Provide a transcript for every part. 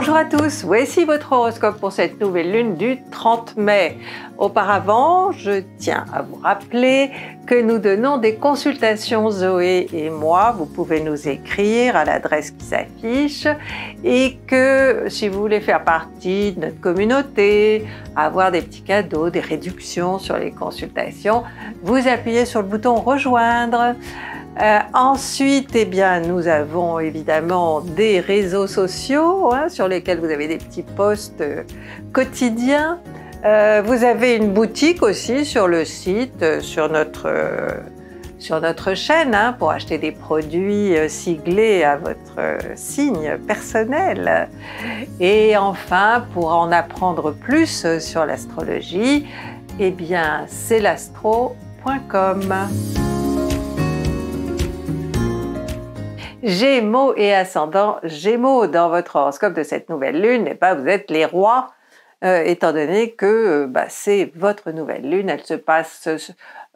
Bonjour à tous, voici votre horoscope pour cette nouvelle lune du 30 mai. Auparavant, je tiens à vous rappeler que nous donnons des consultations Zoé et moi. Vous pouvez nous écrire à l'adresse qui s'affiche et que si vous voulez faire partie de notre communauté, avoir des petits cadeaux, des réductions sur les consultations, vous appuyez sur le bouton rejoindre. Euh, ensuite, eh bien, nous avons évidemment des réseaux sociaux hein, sur lesquels vous avez des petits posts euh, quotidiens. Euh, vous avez une boutique aussi sur le site, sur notre, chaîne, hein, pour acheter des produits siglés à votre signe personnel. Et enfin, pour en apprendre plus sur l'astrologie, eh bien, c'est l'astro.com. Gémeaux et ascendant Gémeaux dans votre horoscope de cette nouvelle lune, et eh pas ben, vous êtes les rois, euh, étant donné que euh, bah, c'est votre nouvelle lune, elle se passe euh,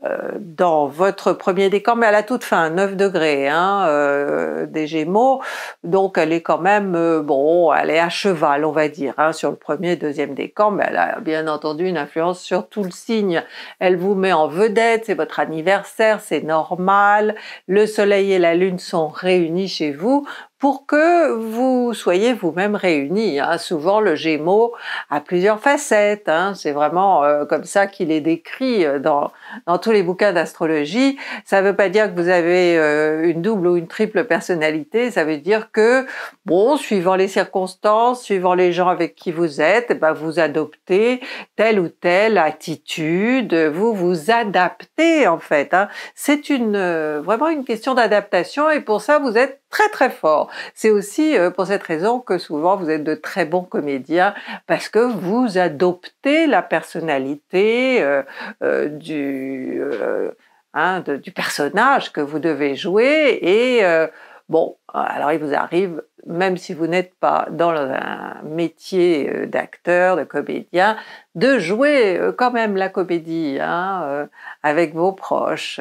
euh, dans votre premier décan, mais elle a toute fin, 9 degrés hein, euh, des Gémeaux, donc elle est quand même, euh, bon, elle est à cheval, on va dire, hein, sur le premier et deuxième décan, mais elle a bien entendu une influence sur tout le signe. Elle vous met en vedette, c'est votre anniversaire, c'est normal, le soleil et la lune sont réunis chez vous, pour que vous soyez vous-même réunis. Hein. Souvent, le Gémeaux a plusieurs facettes. Hein. C'est vraiment euh, comme ça qu'il est décrit euh, dans, tous les bouquins d'astrologie. Ça ne veut pas dire que vous avez euh, une double ou une triple personnalité. Ça veut dire que, bon, suivant les circonstances, suivant les gens avec qui vous êtes, eh ben, vous adoptez telle ou telle attitude. Vous vous adaptez en fait. Hein. C'est une vraiment une question d'adaptation et pour ça, vous êtes très très fort. C'est aussi euh, pour cette raison que souvent vous êtes de très bons comédiens parce que vous adoptez la personnalité euh, euh, du, hein, du personnage que vous devez jouer et Bon, euh, alors il vous arrive, même si vous n'êtes pas dans un métier euh, d'acteur, de comédien, de jouer euh, quand même la comédie hein, avec vos proches,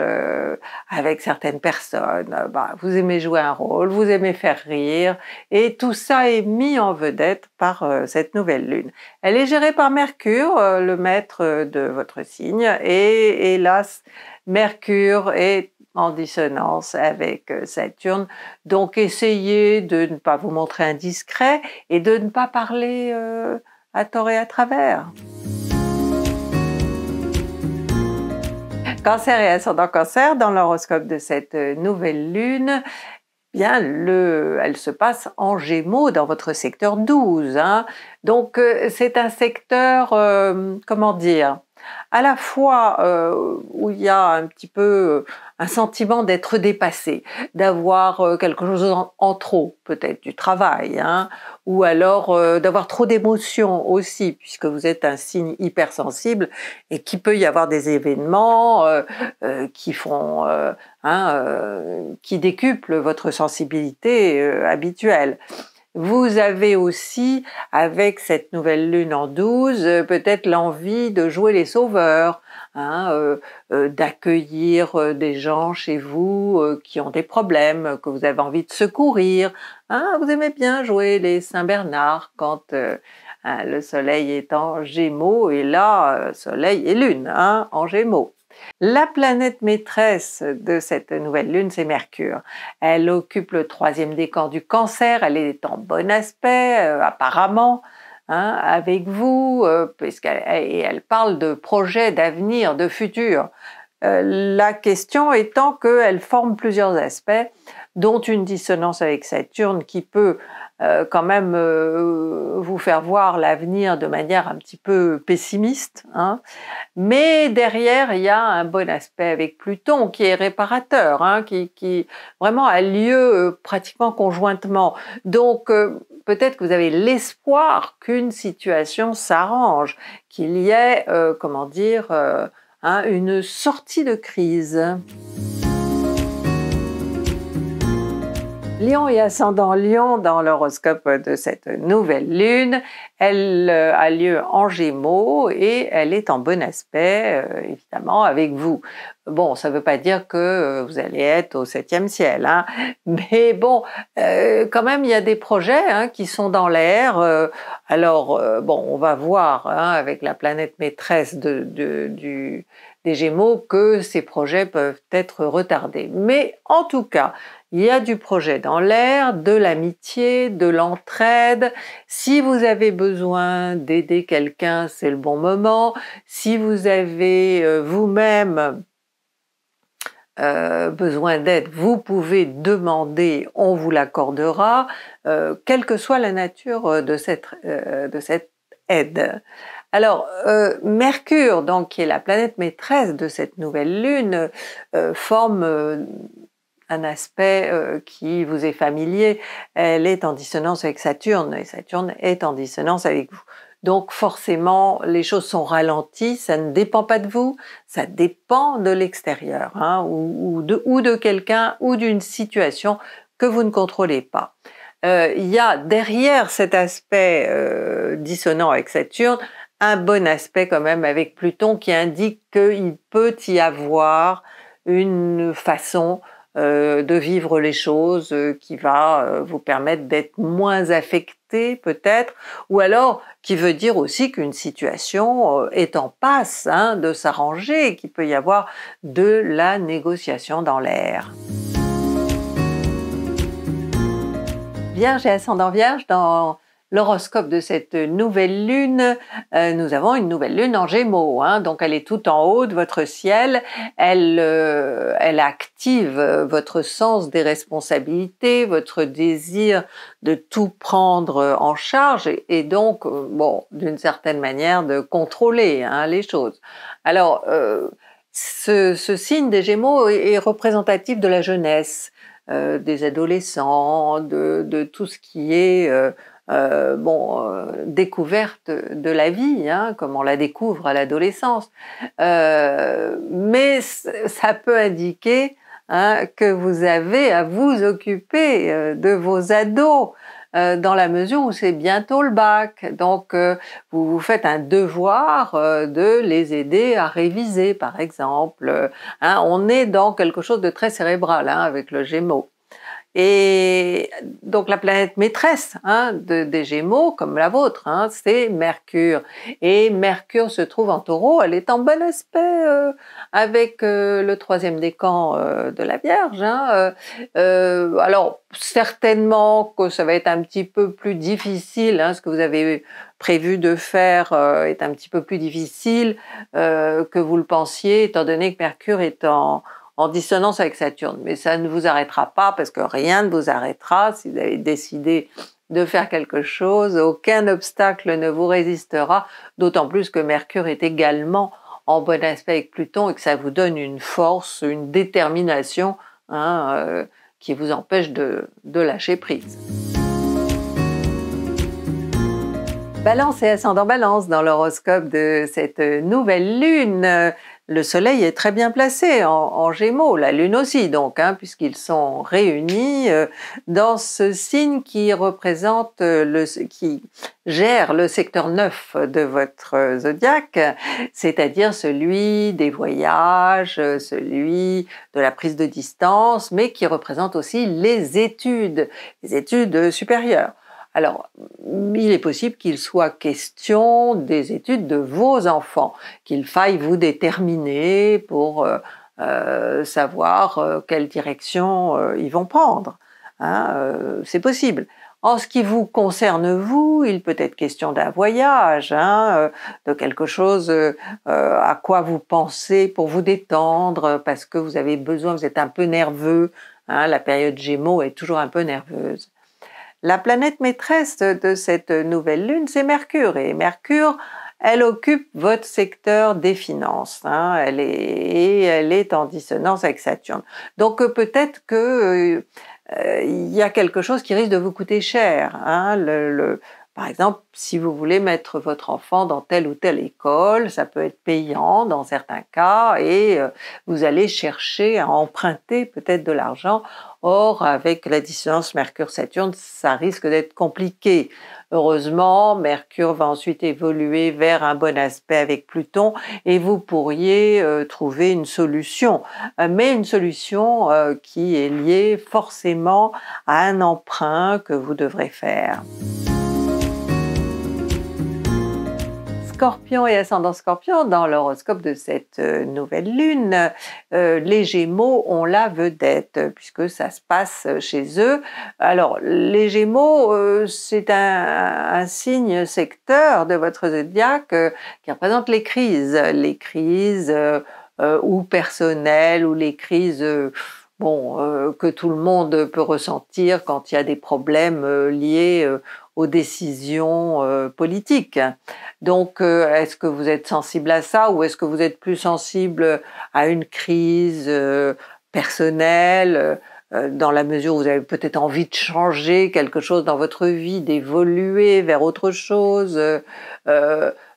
avec certaines personnes. Bah, vous aimez jouer un rôle, vous aimez faire rire, et tout ça est mis en vedette par cette nouvelle lune. Elle est gérée par Mercure, le maître de votre signe, et hélas, Mercure est en dissonance avec euh, Saturne. Donc essayez de ne pas vous montrer indiscret et de ne pas parler euh, à tort et à travers. Cancer et ascendant cancer, dans l'horoscope de cette euh, nouvelle lune, eh bien le, elle se passe en gémeaux dans votre secteur 12. Hein. Donc c'est un secteur, comment dire, à la fois euh, où il y a un petit peu euh, un sentiment d'être dépassé, d'avoir euh, quelque chose en, trop, peut-être du travail, hein, ou alors d'avoir trop d'émotions aussi, puisque vous êtes un signe hypersensible et qu'il peut y avoir des événements qui font, hein, qui décuplent votre sensibilité habituelle. Vous avez aussi, avec cette nouvelle lune en 12, euh, peut-être l'envie de jouer les sauveurs, hein, euh, euh, d'accueillir des gens chez vous qui ont des problèmes, que vous avez envie de secourir. Hein, vous aimez bien jouer les Saint-Bernard quand hein, le soleil est en gémeaux et là, soleil et lune en gémeaux. La planète maîtresse de cette nouvelle lune, c'est Mercure. Elle occupe le troisième décan du cancer, elle est en bon aspect, euh, apparemment, hein, avec vous, euh, puisqu'elle elle parle de projets d'avenir, de futur. Euh, la question étant qu'elle forme plusieurs aspects, dont une dissonance avec Saturne qui peut euh, quand même euh, vous faire voir l'avenir de manière un petit peu pessimiste. Hein. Mais derrière, il y a un bon aspect avec Pluton qui est réparateur, hein, qui, vraiment a lieu euh, pratiquement conjointement. Donc peut-être que vous avez l'espoir qu'une situation s'arrange, qu'il y ait, comment dire, hein, une sortie de crise. Lion et ascendant Lion dans l'horoscope de cette nouvelle lune. Elle euh, a lieu en Gémeaux et elle est en bon aspect, euh, évidemment, avec vous. Bon, ça ne veut pas dire que euh, vous allez être au septième ciel, hein. mais bon, quand même, il y a des projets hein, qui sont dans l'air. alors, bon, on va voir hein, avec la planète maîtresse des Gémeaux que ces projets peuvent être retardés. Mais en tout cas, il y a du projet dans l'air, de l'amitié, de l'entraide. Si vous avez besoin d'aider quelqu'un, c'est le bon moment. Si vous avez euh, vous-même euh, besoin d'aide, vous pouvez demander, on vous l'accordera, euh, quelle que soit la nature de cette, aide. Alors, Mercure, donc, qui est la planète maîtresse de cette nouvelle lune, forme un aspect euh, qui vous est familier. Elle est en dissonance avec Saturne et Saturne est en dissonance avec vous. Donc forcément, les choses sont ralenties, ça ne dépend pas de vous, ça dépend de l'extérieur, hein, ou, de, quelqu'un, ou d'une situation que vous ne contrôlez pas. Euh, il y a derrière cet aspect euh, dissonant avec Saturne un bon aspect quand même avec Pluton qui indique qu'il peut y avoir une façon euh, de vivre les choses euh, qui va euh, vous permettre d'être moins affecté peut-être, ou alors qui veut dire aussi qu'une situation est en passe hein, de s'arranger, qu'il peut y avoir de la négociation dans l'air. Vierge et ascendant Vierge, dans l'horoscope de cette nouvelle lune, euh, nous avons une nouvelle lune en Gémeaux, hein, donc elle est tout en haut de votre ciel, elle, euh, elle active euh, votre sens des responsabilités, votre désir de tout prendre en charge et, donc, bon, d'une certaine manière, de contrôler hein, les choses. Alors, ce, signe des Gémeaux est, représentatif de la jeunesse, des adolescents, de, tout ce qui est euh, bon, euh, découverte de la vie, hein, comme on la découvre à l'adolescence. Euh, mais ça peut indiquer hein, que vous avez à vous occuper de vos ados. dans la mesure où c'est bientôt le bac. Donc, vous vous faites un devoir de les aider à réviser, par exemple. Hein, on est dans quelque chose de très cérébral avec le Gémeaux. Et donc la planète maîtresse hein, de, des Gémeaux, comme la vôtre, hein, c'est Mercure. Et Mercure se trouve en taureau, elle est en bon aspect euh, avec euh, le troisième décan euh, de la Vierge. Hein, alors certainement que ça va être un petit peu plus difficile, hein, ce que vous avez prévu de faire est un petit peu plus difficile que vous le pensiez, étant donné que Mercure est en en dissonance avec Saturne. Mais ça ne vous arrêtera pas parce que rien ne vous arrêtera si vous avez décidé de faire quelque chose. Aucun obstacle ne vous résistera, d'autant plus que Mercure est également en bon aspect avec Pluton et que ça vous donne une force, une détermination hein, euh, qui vous empêche de, de lâcher prise. Balance et ascendant balance dans l'horoscope de cette nouvelle lune le Soleil est très bien placé en, Gémeaux, la Lune aussi donc, hein, puisqu'ils sont réunis euh, dans ce signe qui représente euh, le, qui gère le secteur 9 de votre zodiaque, c'est-à-dire celui des voyages, celui de la prise de distance, mais qui représente aussi les études, les études supérieures. Alors, il est possible qu'il soit question des études de vos enfants, qu'il faille vous déterminer pour euh, euh, savoir euh, quelle direction ils vont prendre. Hein, c'est possible. En ce qui vous concerne, vous, il peut être question d'un voyage, hein, de quelque chose à quoi vous pensez pour vous détendre, parce que vous avez besoin, vous êtes un peu nerveux, hein, la période Gémeaux est toujours un peu nerveuse. La planète maîtresse de cette nouvelle lune, c'est Mercure. Et Mercure, elle occupe votre secteur des finances. Hein. elle est, elle est en dissonance avec Saturne. Donc euh, peut-être que euh, euh, il y a quelque chose qui risque de vous coûter cher. Hein. le par exemple, si vous voulez mettre votre enfant dans telle ou telle école, ça peut être payant dans certains cas et euh, vous allez chercher à emprunter peut-être de l'argent. Or, avec la dissonance Mercure-Saturne, ça risque d'être compliqué. Heureusement, Mercure va ensuite évoluer vers un bon aspect avec Pluton et vous pourriez euh, trouver une solution, euh, mais une solution qui est liée forcément à un emprunt que vous devrez faire. scorpion et ascendant scorpion, dans l'horoscope de cette euh, nouvelle lune, euh, les gémeaux ont la vedette, puisque ça se passe euh, chez eux. Alors, les gémeaux, c'est un, signe secteur de votre zodiaque qui représente les crises, les crises ou personnelles, ou les crises bon, euh, que tout le monde peut ressentir quand il y a des problèmes euh, liés euh, aux décisions politiques. Donc, est-ce que vous êtes sensible à ça ou est-ce que vous êtes plus sensible à une crise personnelle dans la mesure où vous avez peut-être envie de changer quelque chose dans votre vie, d'évoluer vers autre chose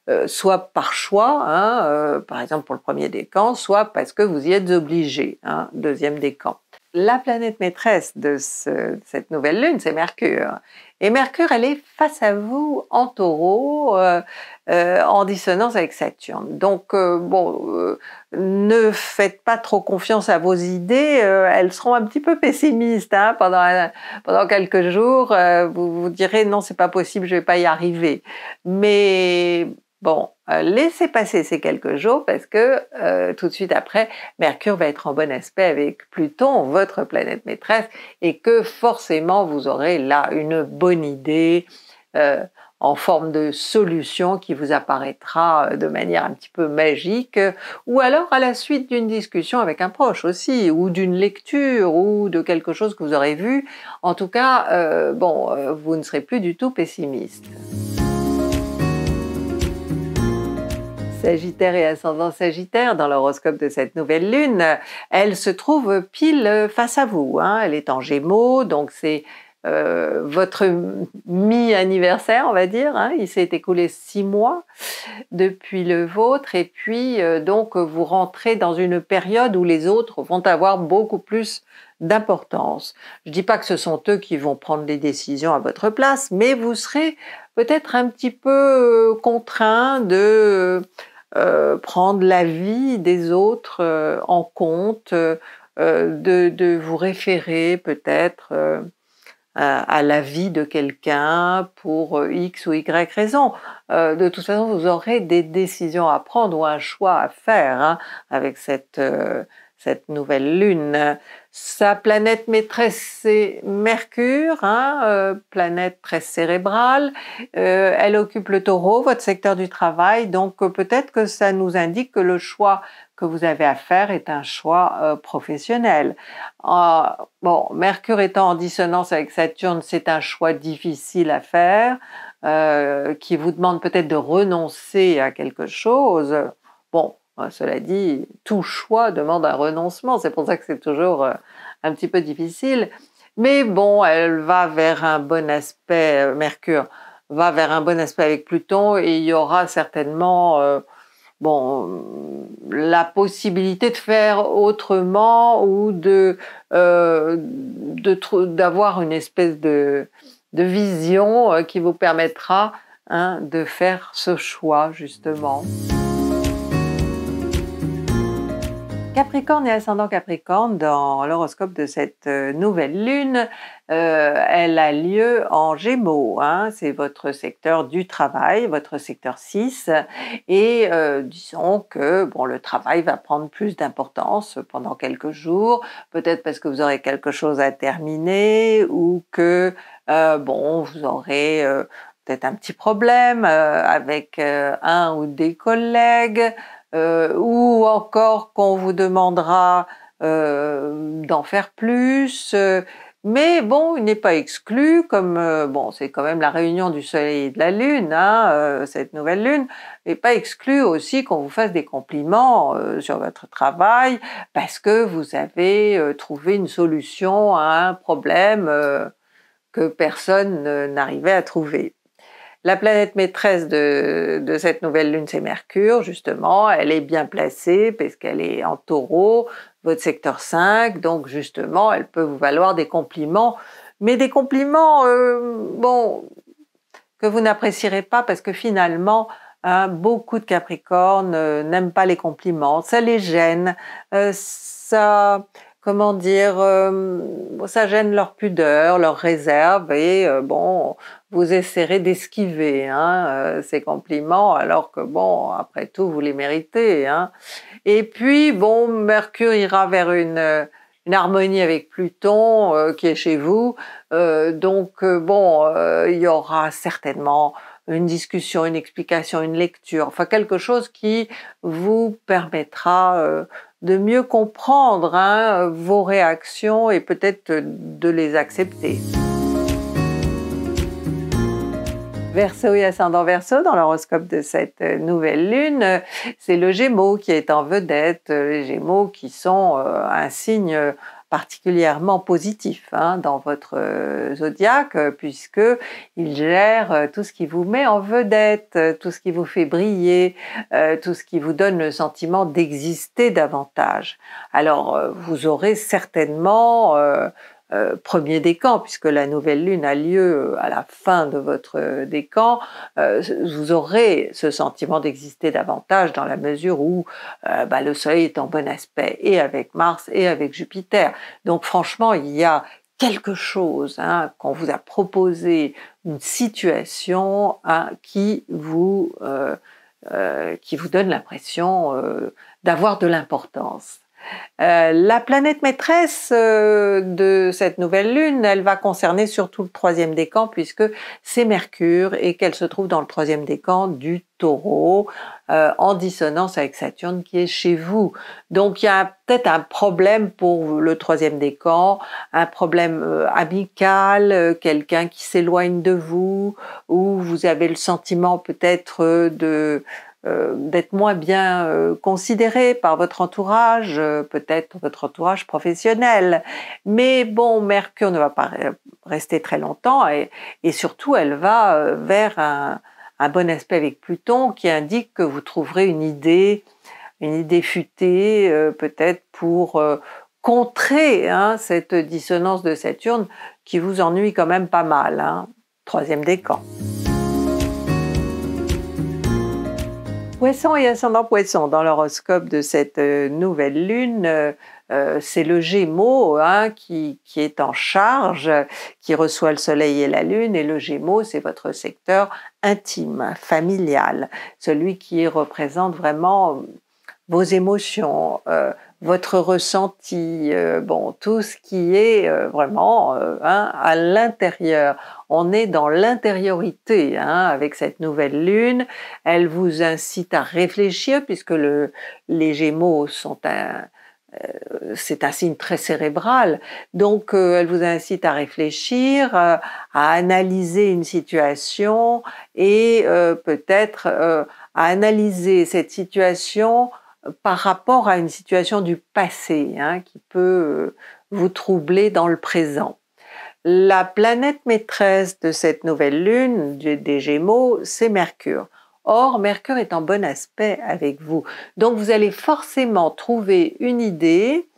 euh, soit par choix, hein, euh, par exemple pour le premier décan, soit parce que vous y êtes obligé, hein, deuxième décan. La planète maîtresse de cette nouvelle lune, c'est Mercure. Et Mercure, elle est face à vous en taureau, euh, en dissonance avec Saturne. Donc, bon, ne faites pas trop confiance à vos idées, elles seront un petit peu pessimistes hein, pendant, pendant quelques jours. vous vous direz, non, c'est pas possible, je vais pas y arriver. Mais Bon, euh, laissez passer ces quelques jours parce que euh, tout de suite après, Mercure va être en bon aspect avec Pluton, votre planète maîtresse, et que forcément vous aurez là une bonne idée euh, en forme de solution qui vous apparaîtra de manière un petit peu magique, ou alors à la suite d'une discussion avec un proche aussi, ou d'une lecture, ou de quelque chose que vous aurez vu. En tout cas, bon, vous ne serez plus du tout pessimiste. Sagittaire et ascendant Sagittaire dans l'horoscope de cette nouvelle lune, elle se trouve pile face à vous. Hein. Elle est en Gémeaux, donc c'est euh, votre mi-anniversaire, on va dire. Hein. Il s'est écoulé six mois depuis le vôtre, et puis euh, donc vous rentrez dans une période où les autres vont avoir beaucoup plus d'importance. Je dis pas que ce sont eux qui vont prendre les décisions à votre place, mais vous serez peut-être un petit peu euh, contraint de Prendre euh, prendre l'avis des autres euh, en compte, euh, de, vous référer peut-être à, la l'avis de quelqu'un pour X ou Y raison. de toute façon, vous aurez des décisions à prendre ou un choix à faire hein, avec cette nouvelle lune. Sa planète maîtresse, c'est Mercure, hein, euh, planète très cérébrale. Euh, elle occupe le taureau, votre secteur du travail, donc euh, peut-être que ça nous indique que le choix que vous avez à faire est un choix professionnel. bon, Mercure étant en dissonance avec Saturne, c'est un choix difficile à faire, qui vous demande peut-être de renoncer à quelque chose. Bon, cela dit, tout choix demande un renoncement, c'est pour ça que c'est toujours euh, un petit peu difficile. Mais bon, elle va vers un bon aspect, euh, Mercure va vers un bon aspect avec Pluton et il y aura certainement euh, bon, la possibilité de faire autrement ou de d'avoir une espèce de, de vision qui vous permettra hein, de faire ce choix justement. Capricorne et ascendant Capricorne, dans l'horoscope de cette euh, nouvelle lune, euh, elle a lieu en Gémeaux. Hein, c'est votre secteur du travail, votre secteur 6. Et euh, disons que bon, le travail va prendre plus d'importance pendant quelques jours, peut-être parce que vous aurez quelque chose à terminer ou que bon, vous aurez peut-être un petit problème avec un ou des collègues. Euh, ou encore qu'on vous demandera euh, d'en faire plus. Euh, mais bon, il n'est pas exclu, comme bon, c'est quand même la réunion du Soleil et de la Lune, hein, cette nouvelle Lune, n'est pas exclu aussi qu'on vous fasse des compliments sur votre travail parce que vous avez trouvé une solution à un problème que personne n'arrivait à trouver. La planète maîtresse de, cette nouvelle lune, c'est Mercure, justement. Elle est bien placée parce qu'elle est en taureau, votre secteur 5. Donc, justement, elle peut vous valoir des compliments. Mais des compliments, euh, bon, que vous n'apprécierez pas parce que finalement, hein, beaucoup de Capricornes euh, n'aiment pas les compliments. Ça les gêne. Euh, ça comment dire, euh, ça gêne leur pudeur, leur réserve, et euh, bon, vous essaierez d'esquiver hein, euh, ces compliments, alors que bon, après tout, vous les méritez. Hein. Et puis, bon, Mercure ira vers une, une harmonie avec Pluton qui est chez vous, donc bon, il y aura certainement une discussion, une explication, une lecture, enfin quelque chose qui vous permettra de mieux comprendre hein, vos réactions et peut-être de les accepter. Verseau et ascendant Verseau dans l'horoscope de cette nouvelle lune, c'est le Gémeaux qui est en vedette, les Gémeaux qui sont euh, un signe particulièrement positif hein, dans votre euh, zodiaque, euh, puisque il gère euh, tout ce qui vous met en vedette, tout ce qui vous fait briller, tout ce qui vous donne le sentiment d'exister davantage. Alors, vous aurez certainement euh, premier décan, puisque la nouvelle lune a lieu euh, à la fin de votre euh, décan, vous aurez ce sentiment d'exister davantage dans la mesure où bah, le Soleil est en bon aspect et avec Mars et avec Jupiter. Donc franchement, il y a quelque chose hein, qu'on vous a proposé, une situation hein, qui vous qui vous donne l'impression d'avoir de l'importance. Euh, la planète maîtresse euh, de cette nouvelle lune, elle va concerner surtout le troisième décan puisque c'est Mercure et qu'elle se trouve dans le troisième décan du taureau euh, en dissonance avec Saturne qui est chez vous. Donc il y a peut-être un problème pour le troisième décan, un problème amical, quelqu'un qui s'éloigne de vous, ou vous avez le sentiment peut-être de euh, d'être moins bien euh, considéré par votre entourage, euh, peut-être votre entourage professionnel. Mais bon, Mercure ne va pas rester très longtemps et, surtout elle va vers un, bon aspect avec Pluton qui indique que vous trouverez une idée, une idée futée peut-être pour contrer hein, cette dissonance de Saturne qui vous ennuie quand même pas mal. Hein. Troisième décan. Poisson et ascendant Poisson, dans l'horoscope de cette euh, nouvelle lune, euh, euh, c'est le Gémeaux hein, qui, est en charge, qui reçoit le Soleil et la Lune, et le Gémeaux, c'est votre secteur intime, familial, celui qui représente vraiment vos émotions, votre ressenti, euh, bon, tout ce qui est euh, vraiment euh, hein, à l'intérieur. On est dans l'intériorité hein, avec cette nouvelle lune. Elle vous incite à réfléchir puisque les Gémeaux sont un, c'est un signe très cérébral. Donc, elle vous incite à réfléchir, à analyser une situation et peut-être à analyser cette situation par rapport à une situation du passé hein, qui peut euh, vous troubler dans le présent. La planète maîtresse de cette nouvelle lune des Gémeaux, c'est Mercure. Or, Mercure est en bon aspect avec vous. Donc, vous allez forcément trouver une idée,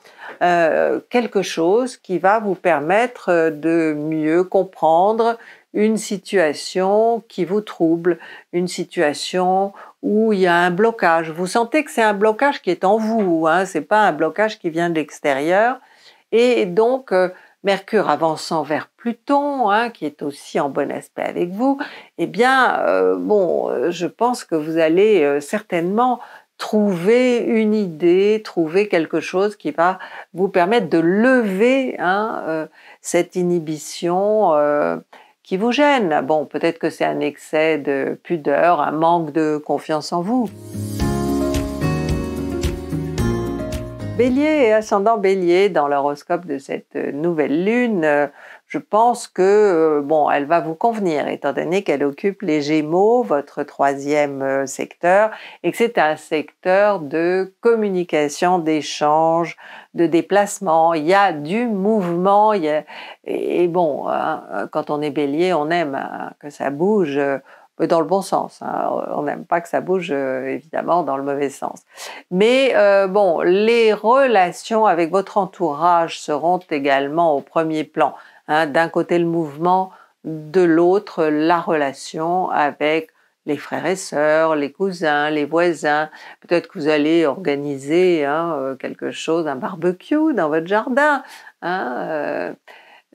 euh, quelque chose qui va vous permettre euh, de mieux comprendre une situation qui vous trouble, une situation où il y a un blocage. Vous sentez que c'est un blocage qui est en vous, hein, c'est pas un blocage qui vient de l'extérieur. Et donc, euh, Mercure avançant vers Pluton, hein, qui est aussi en bon aspect avec vous, eh bien, euh, bon, euh, je pense que vous allez certainement trouver une idée, trouver quelque chose qui va vous permettre de lever hein, cette inhibition vous gêne. Bon, peut-être que c'est un excès de pudeur, un manque de confiance en vous. Bélier et ascendant Bélier, dans l'horoscope de cette nouvelle lune, je pense que euh, bon, elle va vous convenir étant donné qu'elle occupe les Gémeaux, votre troisième euh, secteur, et que c'est un secteur de communication, d'échange, de déplacement. Il y a du mouvement. Il et, bon, hein, quand on est Bélier, on aime hein, que ça bouge. Euh, dans le bon sens. Hein. On n'aime pas que ça bouge, évidemment, dans le mauvais sens. Mais bon, les relations avec votre entourage seront également au premier plan. Hein, d'un côté le mouvement, de l'autre la relation avec les frères et sœurs, les cousins, les voisins. Peut-être que vous allez organiser hein, euh, quelque chose, un barbecue dans votre jardin. Hein, euh,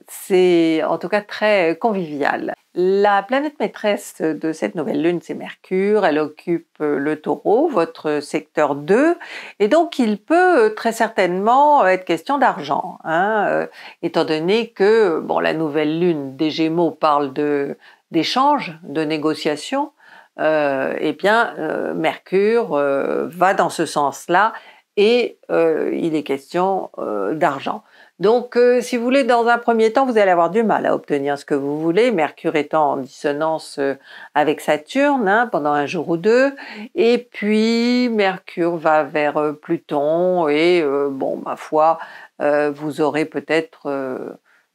c'est en tout cas très convivial. La planète maîtresse de cette nouvelle lune, c'est Mercure. Elle occupe euh, le taureau, votre secteur 2. Et donc, il peut euh, très certainement euh, être question d'argent, hein, étant donné que bon, la nouvelle lune des Gémeaux parle de d'échange, de négociations, eh bien, Mercure va dans ce sens-là et il est question d'argent. Donc, euh, si vous voulez, dans un premier temps, vous allez avoir du mal à obtenir ce que vous voulez, Mercure étant en dissonance euh, avec Saturne hein, pendant un jour ou deux, et puis Mercure va vers euh, Pluton, et bon, ma foi, vous aurez peut-être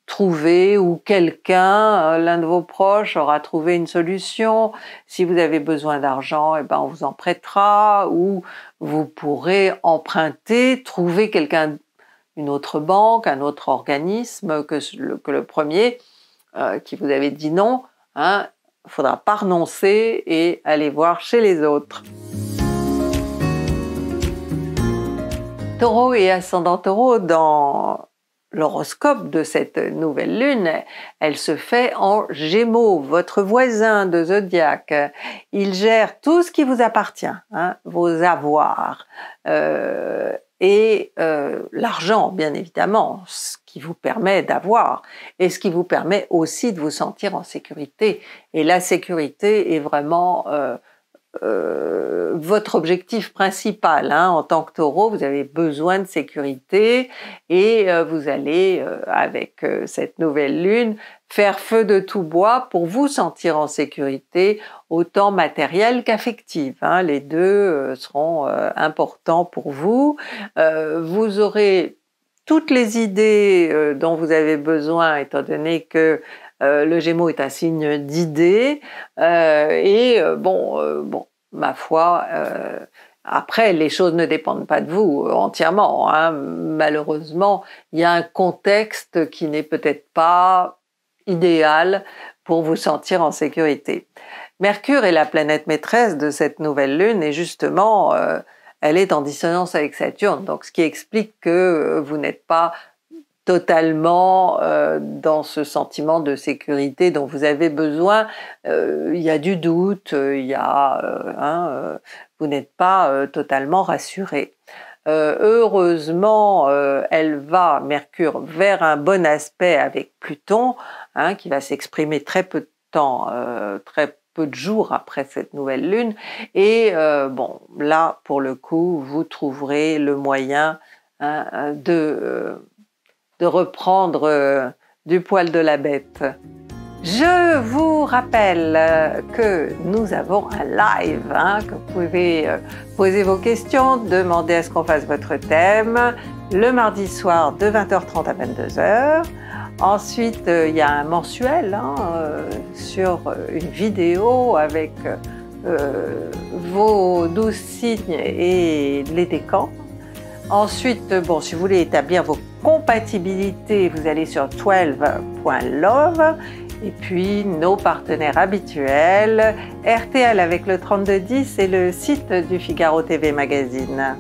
trouvé ou quelqu'un, l'un de vos proches aura trouvé une solution. Si vous avez besoin d'argent, et eh ben on vous en prêtera ou vous pourrez emprunter, trouver quelqu'un une autre banque, un autre organisme que le, premier euh, qui vous avait dit non, il hein, faudra pas renoncer et aller voir chez les autres. Taureau et ascendant taureau, dans l'horoscope de cette nouvelle lune, elle se fait en gémeaux, votre voisin de zodiaque. Il gère tout ce qui vous appartient, hein, vos avoirs, euh, et euh, l'argent, bien évidemment, ce qui vous permet d'avoir et ce qui vous permet aussi de vous sentir en sécurité. Et la sécurité est vraiment euh, euh, votre objectif principal. Hein. En tant que taureau, vous avez besoin de sécurité et vous allez, avec cette nouvelle lune, faire feu de tout bois pour vous sentir en sécurité, autant matérielle qu'affective. Hein. Les deux euh, seront euh, importants pour vous. Euh, vous aurez toutes les idées dont vous avez besoin, étant donné que le Gémeaux est un signe d'idées. et bon, bon, ma foi. Après, les choses ne dépendent pas de vous entièrement. Hein. Malheureusement, il y a un contexte qui n'est peut-être pas idéal pour vous sentir en sécurité. Mercure est la planète maîtresse de cette nouvelle lune et justement, euh, elle est en dissonance avec Saturne, donc ce qui explique que euh, vous n'êtes pas totalement euh, dans ce sentiment de sécurité dont vous avez besoin. Il y a du doute, il y a, hein, vous n'êtes pas totalement rassuré. Euh, heureusement, euh, elle va, Mercure, vers un bon aspect avec Pluton, hein, qui va s'exprimer très peu de temps, euh, très peu de jours après cette nouvelle lune. Et bon, là, pour le coup, vous trouverez le moyen hein, de, de reprendre du poil de la bête. Je vous rappelle euh, que nous avons un live, hein, que vous pouvez euh, poser vos questions, demander à ce qu'on fasse votre thème, le mardi soir de 20h30 à 22h. Ensuite, euh, il y a un mensuel hein, sur une vidéo avec vos 12 signes et les décans. Ensuite, bon, si vous voulez établir vos compatibilités, vous allez sur 12.love et puis nos partenaires habituels, RTL avec le 3210 et le site du Figaro TV Magazine.